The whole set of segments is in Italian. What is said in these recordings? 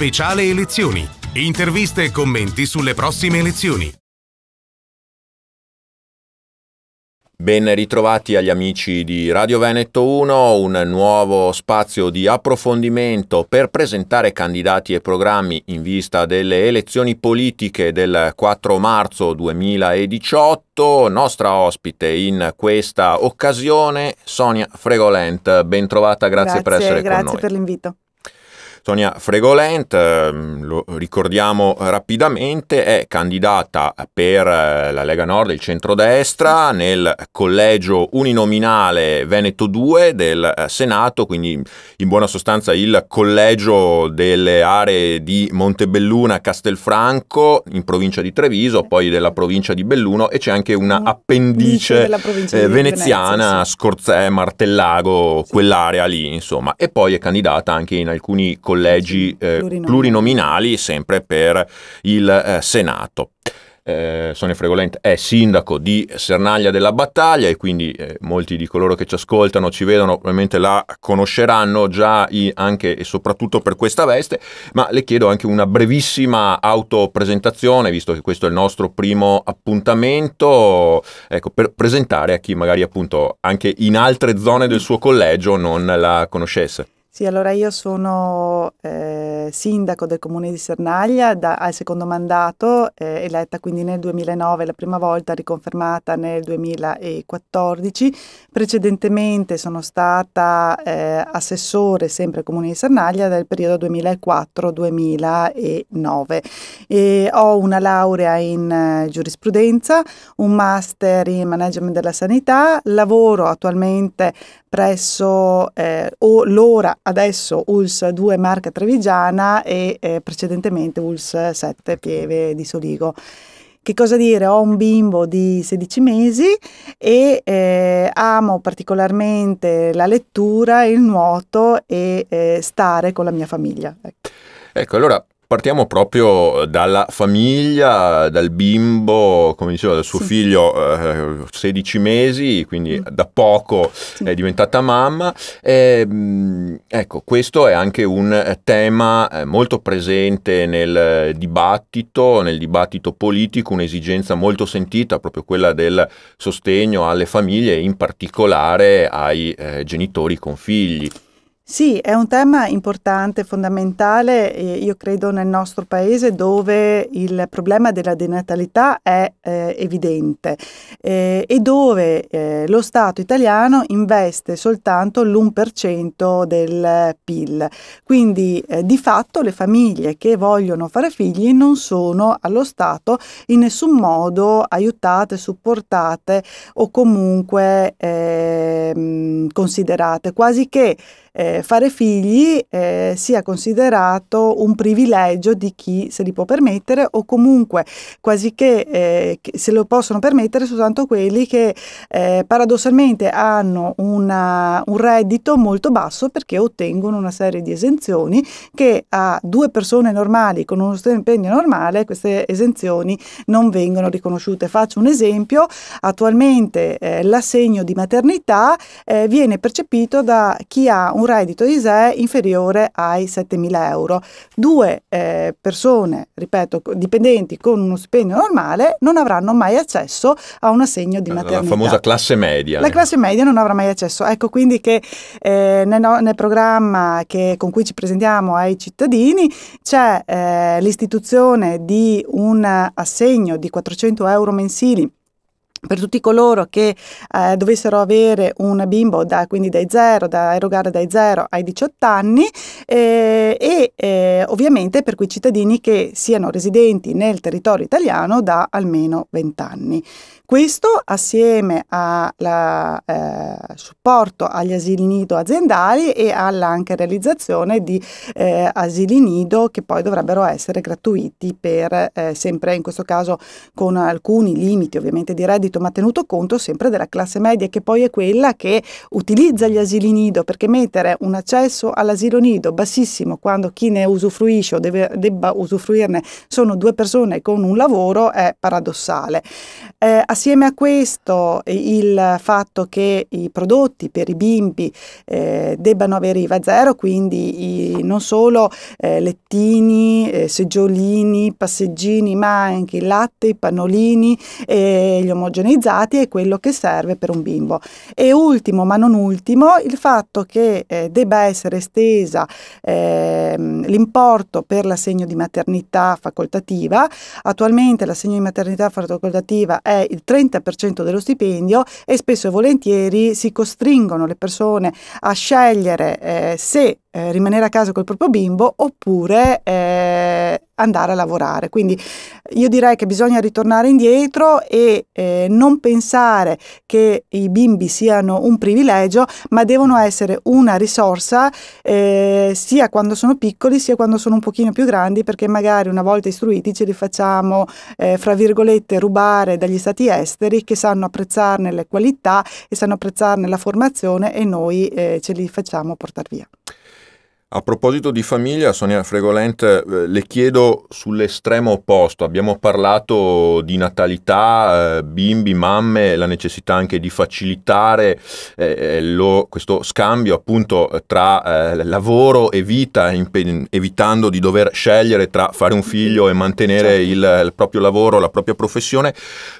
speciale elezioni. Interviste e commenti sulle prossime elezioni. Ben ritrovati agli amici di Radio Veneto 1, un nuovo spazio di approfondimento per presentare candidati e programmi in vista delle elezioni politiche del 4 marzo 2018. Nostra ospite in questa occasione, Sonia Fregolent. Bentrovata, grazie, grazie per essere grazie con noi. Grazie per l'invito. Sonia Fregolent, ehm, lo ricordiamo rapidamente, è candidata per eh, la Lega Nord, il centrodestra, nel collegio uninominale Veneto 2 del eh, Senato, quindi in buona sostanza il collegio delle aree di Montebelluna, Castelfranco, in provincia di Treviso, poi della provincia di Belluno e c'è anche una appendice eh, veneziana, Scorzè, Martellago, quell'area lì, insomma. E poi è candidata anche in alcuni collegi collegi eh, plurinominali. plurinominali. sempre per il eh, Senato. Eh, Sonia Fregolent è sindaco di Sernaglia della Battaglia e quindi eh, molti di coloro che ci ascoltano, ci vedono, probabilmente la conosceranno già i, anche e soprattutto per questa veste, ma le chiedo anche una brevissima autopresentazione, visto che questo è il nostro primo appuntamento, ecco, per presentare a chi magari appunto anche in altre zone del suo collegio non la conoscesse. Sì, allora io sono... Eh sindaco del comune di Sernaglia da, al secondo mandato, eh, eletta quindi nel 2009, la prima volta riconfermata nel 2014. Precedentemente sono stata eh, assessore sempre al comune di Sernaglia dal periodo 2004-2009. E ho una laurea in eh, giurisprudenza, un master in management della sanità, lavoro attualmente presso eh, l'ora adesso ULS 2 Marca Trevigiana Verona e eh, precedentemente ULS 7 Pieve di Soligo. Che cosa dire? Ho un bimbo di 16 mesi e eh, amo particolarmente la lettura, il nuoto e eh, stare con la mia famiglia. Ecco, ecco allora Partiamo proprio eh, dalla famiglia, dal bimbo, come diceva, dal suo sì. figlio, eh, 16 mesi, quindi mm. da poco sì. è diventata mamma. E, ehm, ecco, questo è anche un eh, tema eh, molto presente nel dibattito, nel dibattito politico, un'esigenza molto sentita, proprio quella del sostegno alle famiglie, in particolare ai eh, genitori con figli. Sì, è un tema importante, fondamentale, io credo nel nostro paese dove il problema della denatalità è eh, evidente eh, e dove eh, lo Stato italiano investe soltanto l'1% del PIL. Quindi eh, di fatto le famiglie che vogliono fare figli non sono allo Stato in nessun modo aiutate, supportate o comunque ehm, considerate, quasi che eh, fare figli eh, sia considerato un privilegio di chi se li può permettere o comunque quasi che, eh, se lo possono permettere soltanto quelli che eh, paradossalmente hanno una, un reddito molto basso perché ottengono una serie di esenzioni che a due persone normali con uno stipendio normale queste esenzioni non vengono riconosciute. Faccio un esempio, attualmente eh, l'assegno di maternità eh, viene percepito da chi ha un reddito reddito ISEE inferiore ai 7.000 euro. Due eh, persone, ripeto, dipendenti con uno stipendio normale non avranno mai accesso a un assegno di maternità. La famosa classe media. La classe media non avrà mai accesso. Ecco quindi che eh, nel, nel, programma che, con cui ci presentiamo ai cittadini c'è eh, l'istituzione di un assegno di 400 euro mensili per tutti coloro che eh, dovessero avere un bimbo da, quindi dai 0, da erogare dai 0 ai 18 anni eh, e eh, ovviamente per quei cittadini che siano residenti nel territorio italiano da almeno 20 anni. Questo assieme al eh, supporto agli asili nido aziendali e alla anche realizzazione di eh, asili nido che poi dovrebbero essere gratuiti per eh, sempre in questo caso con alcuni limiti ovviamente di reddito gratuito, ma tenuto conto sempre della classe media, che poi è quella che utilizza gli asili nido, perché mettere un accesso all'asilo nido bassissimo quando chi ne usufruisce o deve, debba usufruirne sono due persone con un lavoro è paradossale. Eh, assieme a questo il fatto che i prodotti per i bimbi eh, debbano avere IVA zero, quindi i, non solo eh, lettini, eh, seggiolini, passeggini, ma anche il latte, i pannolini, gli omogeni omogenizzati è quello che serve per un bimbo. E ultimo, ma non ultimo, il fatto che eh, debba essere estesa eh, l'importo per l'assegno di maternità facoltativa. Attualmente l'assegno di maternità facoltativa è il 30% dello stipendio e spesso e volentieri si costringono le persone a scegliere eh, se eh, rimanere a casa col proprio bimbo oppure eh, andare a lavorare. Quindi io direi che bisogna ritornare indietro e eh, non pensare che i bimbi siano un privilegio, ma devono essere una risorsa eh, sia quando sono piccoli sia quando sono un pochino più grandi, perché magari una volta istruiti ce li facciamo, eh, fra virgolette, rubare dagli stati esteri che sanno apprezzarne le qualità e sanno apprezzarne la formazione e noi ce li facciamo portare via. A proposito di famiglia, Sonia Fregolent, eh, le chiedo sull'estremo opposto. Abbiamo parlato di natalità, eh, bimbi, mamme, la necessità anche di facilitare eh, lo, questo scambio appunto tra lavoro e vita, evitando di dover scegliere tra fare un figlio e mantenere certo. il, il, proprio lavoro, la propria professione.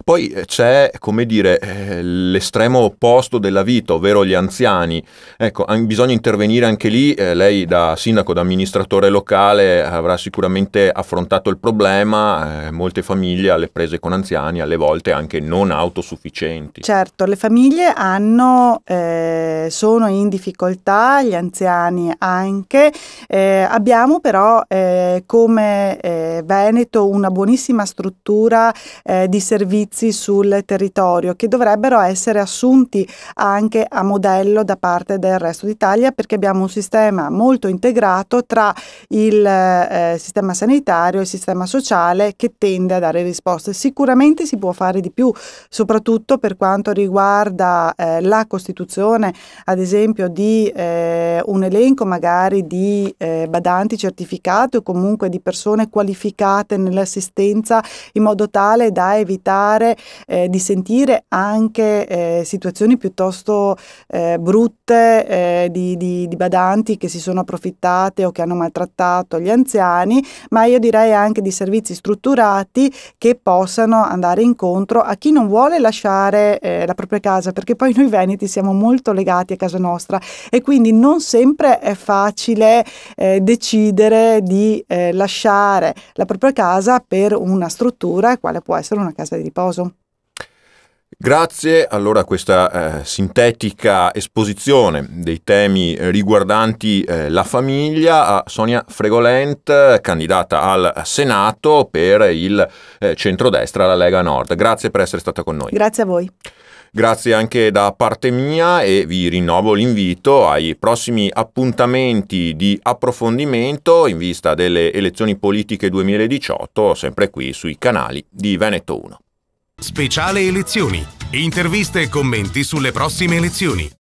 Poi c'è, come dire, l'estremo opposto della vita, ovvero gli anziani. Ecco, bisogna intervenire anche lì. lei da sindaco, da amministratore locale, avrà sicuramente affrontato il problema, eh, molte famiglie alle prese con anziani, alle volte anche non autosufficienti. Certo, le famiglie hanno, eh, sono in difficoltà, gli anziani anche. Eh, abbiamo però eh, come eh, Veneto una buonissima struttura eh, di servizi sul territorio che dovrebbero essere assunti anche a modello da parte del resto d'Italia perché abbiamo un sistema molto integrato tra il eh, sistema sanitario e il sistema sociale che tende a dare risposte. Sicuramente si può fare di più, soprattutto per quanto riguarda eh, la costituzione, ad esempio, di eh, un elenco magari di eh, badanti certificati o comunque di persone qualificate nell'assistenza in modo tale da evitare eh, di sentire anche eh, situazioni piuttosto brutte di, di, di badanti che si sono approfittati approfittate o che hanno maltrattato gli anziani, ma io direi anche di servizi strutturati che possano andare incontro a chi non vuole lasciare eh, la propria casa, perché poi noi veneti siamo molto legati a casa nostra e quindi non sempre è facile eh, decidere di eh, lasciare la propria casa per una struttura quale può essere una casa di riposo. Grazie allora a questa eh, sintetica esposizione dei temi riguardanti eh, la famiglia a Sonia Fregolent, candidata al Senato per il eh, centrodestra, la Lega Nord. Grazie per essere stata con noi. Grazie a voi. Grazie anche da parte mia e vi rinnovo l'invito ai prossimi appuntamenti di approfondimento in vista delle elezioni politiche 2018, sempre qui sui canali di Veneto 1. Speciale elezioni. Interviste e commenti sulle prossime elezioni.